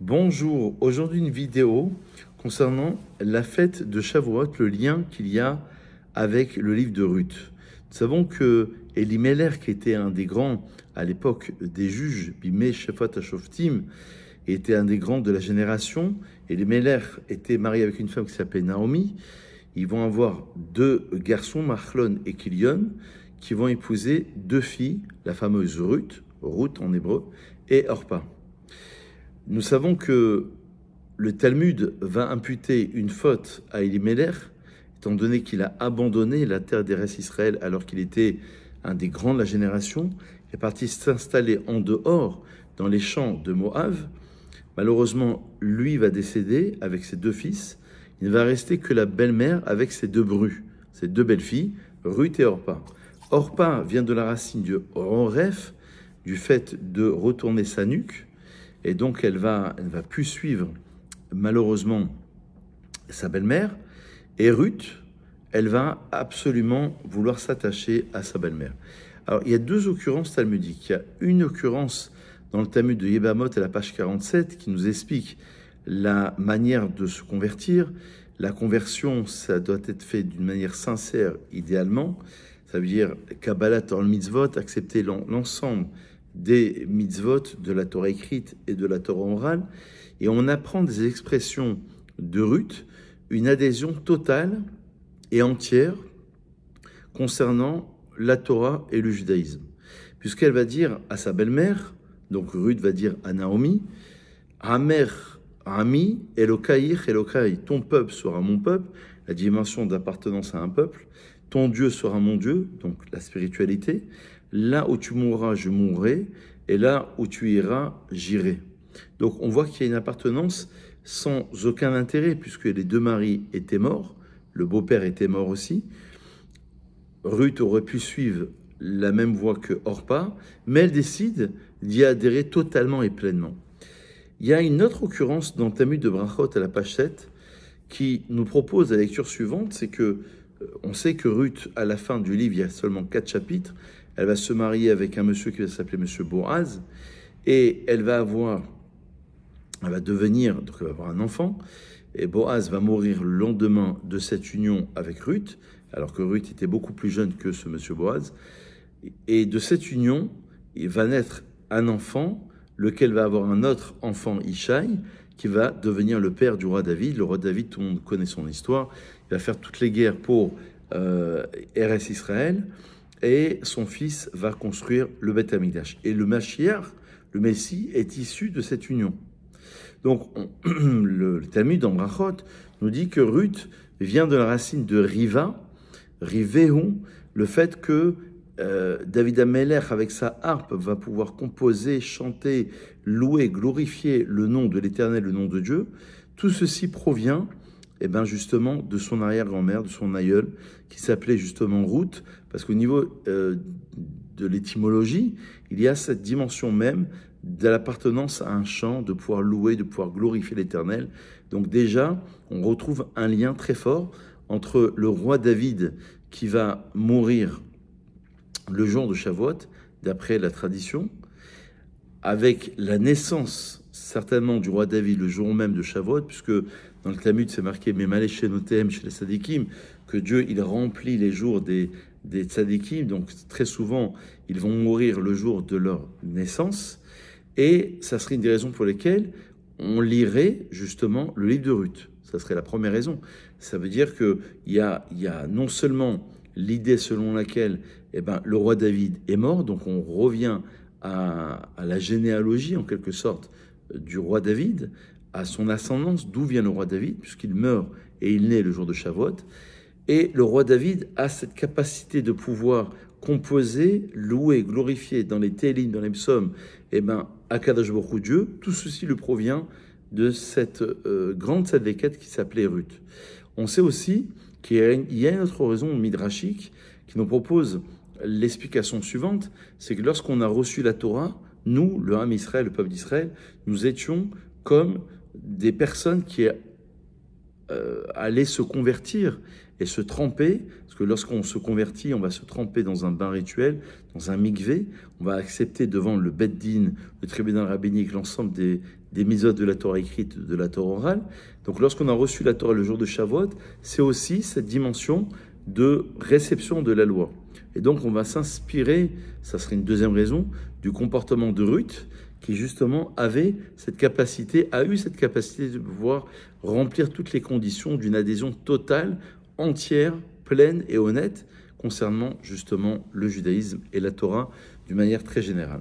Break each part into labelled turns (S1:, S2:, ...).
S1: Bonjour, aujourd'hui une vidéo concernant la fête de Shavuot, le lien qu'il y a avec le livre de Ruth. Nous savons que Elimelech, qui était un des grands à l'époque des juges, Bimé Shefat Ashoftim, était un des grands de la génération. Elimelech était marié avec une femme qui s'appelait Naomi. Ils vont avoir deux garçons, Marlon et Kilion, qui vont épouser deux filles, la fameuse Ruth, Ruth en hébreu, et Orpa. Nous savons que le Talmud va imputer une faute à Elimelech, étant donné qu'il a abandonné la terre des restes Israël alors qu'il était un des grands de la génération, il est parti s'installer en dehors, dans les champs de Moab. Malheureusement, lui va décéder avec ses deux fils. Il ne va rester que la belle-mère avec ses deux brus, ses deux belles-filles, Ruth et Orpa. Orpa vient de la racine du Horef, du fait de retourner sa nuque. Et donc, elle va, elle va plus suivre, malheureusement, sa belle-mère. Et Ruth, elle va absolument vouloir s'attacher à sa belle-mère. Alors, il y a deux occurrences talmudiques. Il y a une occurrence dans le Talmud de Yebamot à la page 47 qui nous explique la manière de se convertir. La conversion, ça doit être fait d'une manière sincère, idéalement. Ça veut dire Kabbalah le Mitzvot, accepter l'ensemble des mitzvot de la Torah écrite et de la Torah orale, et on apprend des expressions de Ruth, une adhésion totale et entière concernant la Torah et le judaïsme. Puisqu'elle va dire à sa belle-mère, donc Ruth va dire à Naomi, Amer, Ami, Elokaïr, Elokaï, ton peuple sera mon peuple, la dimension d'appartenance à un peuple, ton Dieu sera mon Dieu, donc la spiritualité, Là où tu mourras, je mourrai, et là où tu iras, j'irai. Donc on voit qu'il y a une appartenance sans aucun intérêt, puisque les deux maris étaient morts, le beau-père était mort aussi. Ruth aurait pu suivre la même voie que Orpa, mais elle décide d'y adhérer totalement et pleinement. Il y a une autre occurrence dans Tamu de Brachot à la page 7 qui nous propose la lecture suivante, c'est que euh, on sait que Ruth, à la fin du livre, il y a seulement quatre chapitres, elle va se marier avec un monsieur qui va s'appeler Monsieur Boaz, et elle va avoir, elle va devenir, donc elle va avoir un enfant, et Boaz va mourir le lendemain de cette union avec Ruth, alors que Ruth était beaucoup plus jeune que ce Monsieur Boaz, et de cette union, il va naître un enfant lequel va avoir un autre enfant, Ishaï, qui va devenir le père du roi David. Le roi David, tout le monde connaît son histoire. Il va faire toutes les guerres pour euh, RS Israël. Et son fils va construire le Beth Amidash. Et le Mashiach, le Messie, est issu de cette union. Donc, le, le, Talmud en Brachot nous dit que Ruth vient de la racine de Riva, Rivéon, le fait que euh, David Ameller, avec sa harpe, va pouvoir composer, chanter, louer, glorifier le nom de l'Éternel, le nom de Dieu, tout ceci provient et eh ben justement de son arrière-grand-mère, de son aïeul, qui s'appelait justement Ruth, parce qu'au niveau euh, de l'étymologie, il y a cette dimension même de l'appartenance à un chant, de pouvoir louer, de pouvoir glorifier l'Éternel. Donc déjà, on retrouve un lien très fort entre le roi David qui va mourir le jour de Shavuot, d'après la tradition, avec la naissance certainement du roi David le jour même de Shavuot, puisque dans le Talmud c'est marqué mais chez les Sadikim, que Dieu il remplit les jours des, des donc très souvent ils vont mourir le jour de leur naissance, et ça serait une des raisons pour lesquelles on lirait justement le livre de Ruth. Ça serait la première raison. Ça veut dire qu'il y a non seulement l'idée selon laquelle eh ben, le roi David est mort, donc on revient à, la généalogie en quelque sorte euh, du roi David, à son ascendance, d'où vient le roi David, puisqu'il meurt et il naît le jour de Shavuot. Et le roi David a cette capacité de pouvoir composer, louer, glorifier dans les télines, dans les psaumes, eh ben, Akadash Baruch Dieu, tout ceci lui provient de cette salle euh, grande quêtes qui s'appelait Ruth. On sait aussi il y a une autre raison midrashique qui nous propose l'explication suivante, c'est que lorsqu'on a reçu la Torah, nous, le Ham Israël, le peuple d'Israël, nous étions comme des personnes qui euh, allaient se convertir et se tremper, parce que lorsqu'on se convertit, on va se tremper dans un bain rituel, dans un mikvé, on va accepter devant le Din, le tribunal rabbinique, l'ensemble des des misodes de la Torah écrite, de la Torah orale. Donc lorsqu'on a reçu la Torah le jour de Shavuot, c'est aussi cette dimension de réception de la loi. Et donc on va s'inspirer, ça serait une deuxième raison, du comportement de Ruth, qui justement avait cette capacité, a eu cette capacité de pouvoir remplir toutes les conditions d'une adhésion totale, entière, pleine et honnête concernant justement le judaïsme et la Torah d'une manière très générale.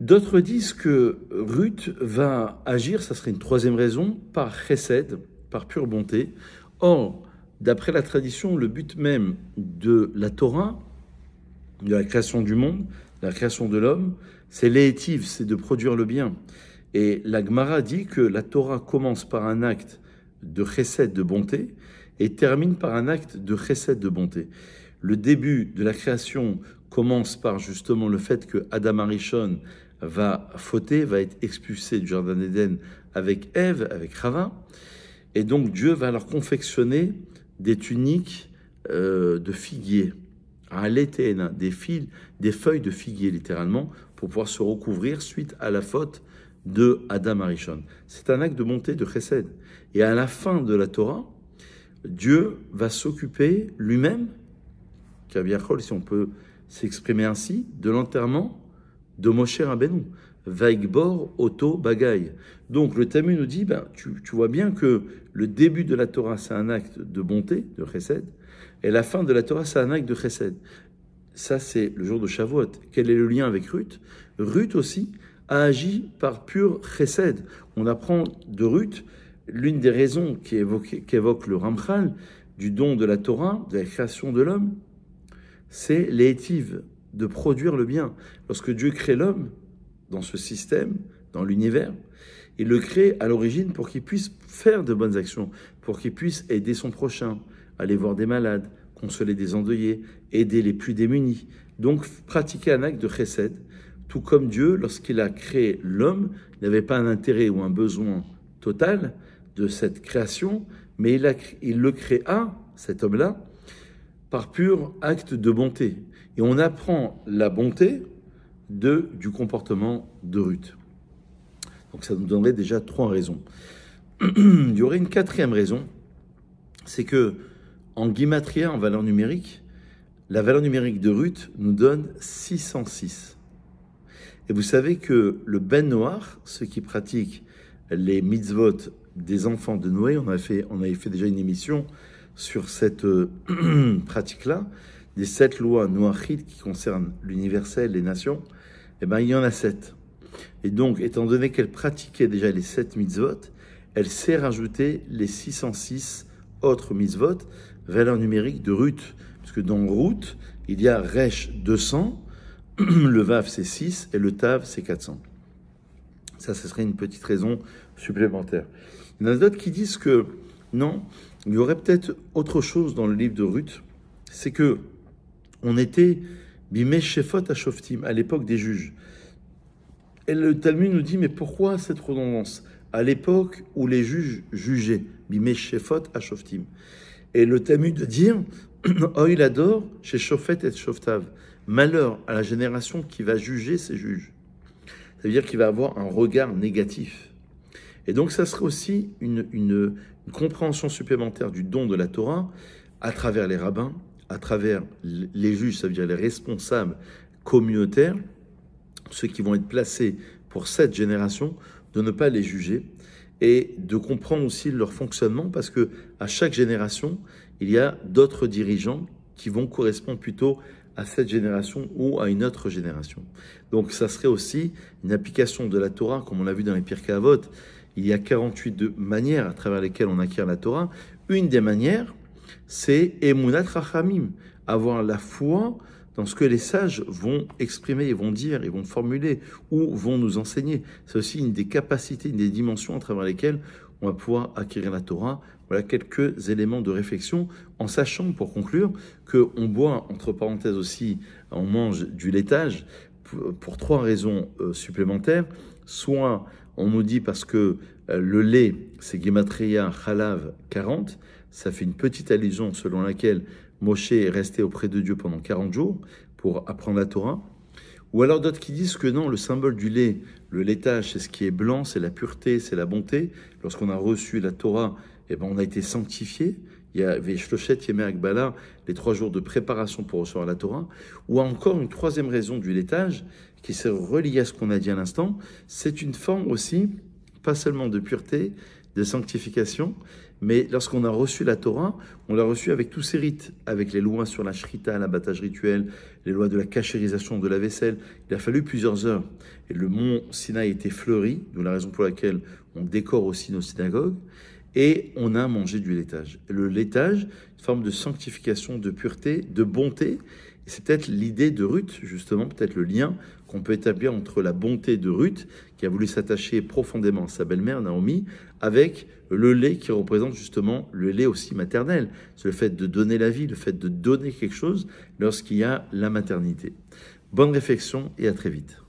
S1: D'autres disent que Ruth va agir, ça serait une troisième raison, par chesed, par pure bonté. Or, d'après la tradition, le but même de la Torah, de la création du monde, de la création de l'homme, c'est l'éthive, c'est de produire le bien. Et la Gemara dit que la Torah commence par un acte de chesed, de bonté, et termine par un acte de chesed, de bonté. Le début de la création commence par justement le fait que Adam Arishon va fauter, va être expulsé du Jardin d'Éden avec Ève, avec Ravin. Et donc Dieu va leur confectionner des tuniques euh, de figuier, à des fils, des feuilles de figuier littéralement, pour pouvoir se recouvrir suite à la faute de Adam Arishon. C'est un acte de montée de Chesed. Et à la fin de la Torah, Dieu va s'occuper lui-même, Kaviachol, si on peut s'exprimer ainsi, de l'enterrement de Moshe Rabbeinu. Vaigbor, Oto, Bagaï. Donc le tamu nous dit, ben, tu, vois bien que le début de la Torah, c'est un acte de bonté, de chesed, et la fin de la Torah, c'est un acte de chesed. Ça, c'est le jour de Shavuot. Quel est le lien avec Ruth Ruth aussi a agi par pure chesed. On apprend de Ruth l'une des raisons qui évoque, le Ramchal du don de la Torah, de la création de l'homme, c'est l'étive, de produire le bien. Lorsque Dieu crée l'homme dans ce système, dans l'univers, il le crée à l'origine pour qu'il puisse faire de bonnes actions, pour qu'il puisse aider son prochain, aller voir des malades, consoler des endeuillés, aider les plus démunis. Donc pratiquer un acte de chesed, tout comme Dieu, lorsqu'il a créé l'homme, n'avait pas un intérêt ou un besoin total de cette création, mais il, il le créa, cet homme-là, par pur acte de bonté. Et on apprend la bonté de, du comportement de Ruth. Donc ça nous donnerait déjà trois raisons. Il y aurait une quatrième raison, c'est que en guimatria, en valeur numérique, la valeur numérique de Ruth nous donne 606. Et vous savez que le Ben Noir, ceux qui pratiquent les mitzvot des enfants de Noé, on, a fait, on avait fait déjà une émission sur cette euh, pratique-là, des sept lois noachites qui concernent l'universel, les nations, eh ben, il y en a sept. Et donc, étant donné qu'elle pratiquait déjà les sept mitzvot, elle s'est rajoutée les 606 autres mitzvot, valeur numérique de Ruth. Parce que dans Ruth, il y a Resh 200, le Vav c'est 6 et le Tav c'est 400. Ça, ce serait une petite raison supplémentaire. Il y en a d'autres qui disent que non, il y aurait peut-être autre chose dans le livre de Ruth, c'est que on était bimeshefot ashoftim, à l'époque des juges. Et le Talmud nous dit, mais pourquoi cette redondance À l'époque où les juges jugeaient, bimeshefot ashoftim. Et le Talmud de dire, oh, il adore chez Shofet et Shoftav. Malheur à la génération qui va juger ces juges. cest à dire qu'il va avoir un regard négatif. Et donc, ça serait aussi une, une compréhension supplémentaire du don de la Torah à travers les rabbins, à travers les juges, ça veut dire les responsables communautaires, ceux qui vont être placés pour cette génération, de ne pas les juger et de comprendre aussi leur fonctionnement parce que à chaque génération, il y a d'autres dirigeants qui vont correspondre plutôt à cette génération ou à une autre génération. Donc ça serait aussi une application de la Torah, comme on l'a vu dans les Pirkei Avot, il y a 48 de manières à travers lesquelles on acquiert la Torah. Une des manières, c'est Emunat Rachamim, avoir la foi dans ce que les sages vont exprimer, ils vont dire, ils vont formuler ou vont nous enseigner. C'est aussi une des capacités, une des dimensions à travers lesquelles on va pouvoir acquérir la Torah. Voilà quelques éléments de réflexion en sachant, pour conclure, qu'on boit, entre parenthèses aussi, on mange du laitage pour trois raisons euh, supplémentaires. Soit on nous dit parce que euh, le lait, c'est Gematria Halav 40, ça fait une petite allusion selon laquelle Moshe est resté auprès de Dieu pendant 40 jours pour apprendre la Torah. Ou alors d'autres qui disent que non, le symbole du lait, le laitage, c'est ce qui est blanc, c'est la pureté, c'est la bonté. Lorsqu'on a reçu la Torah, eh ben, on a été sanctifié. Il y avait Veshlochet Yemer bala les trois jours de préparation pour recevoir la Torah. Ou encore une troisième raison du laitage, qui se relie à ce qu'on a dit à l'instant, c'est une forme aussi, pas seulement de pureté, de sanctification, mais lorsqu'on a reçu la Torah, on l'a reçu avec tous ses rites, avec les lois sur la shrita, l'abattage rituel, les lois de la cachérisation de la vaisselle. Il a fallu plusieurs heures. Et le mont Sinaï était fleuri, d'où la raison pour laquelle on décore aussi nos synagogues et on a mangé du laitage. Le laitage, forme de sanctification, de pureté, de bonté. C'est peut-être l'idée de Ruth, justement, peut-être le lien qu'on peut établir entre la bonté de Ruth, qui a voulu s'attacher profondément à sa belle-mère, Naomi, avec le lait qui représente justement le lait aussi maternel. C'est le fait de donner la vie, le fait de donner quelque chose lorsqu'il y a la maternité. Bonne réflexion et à très vite.